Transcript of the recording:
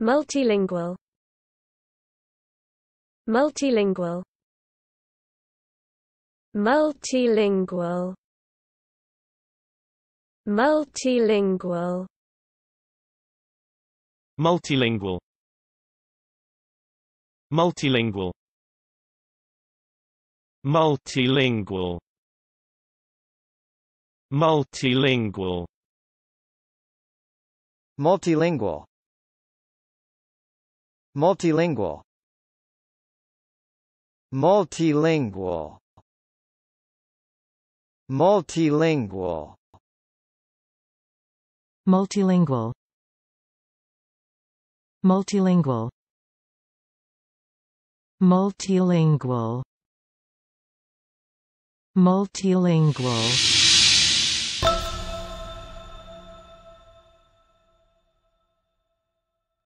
Multilingual Multilingual Multilingual Multilingual Multilingual Multilingual Multilingual Multilingual Multilingual Multilingual Multilingual Multilingual Multilingual Multilingual Multilingual Multilingual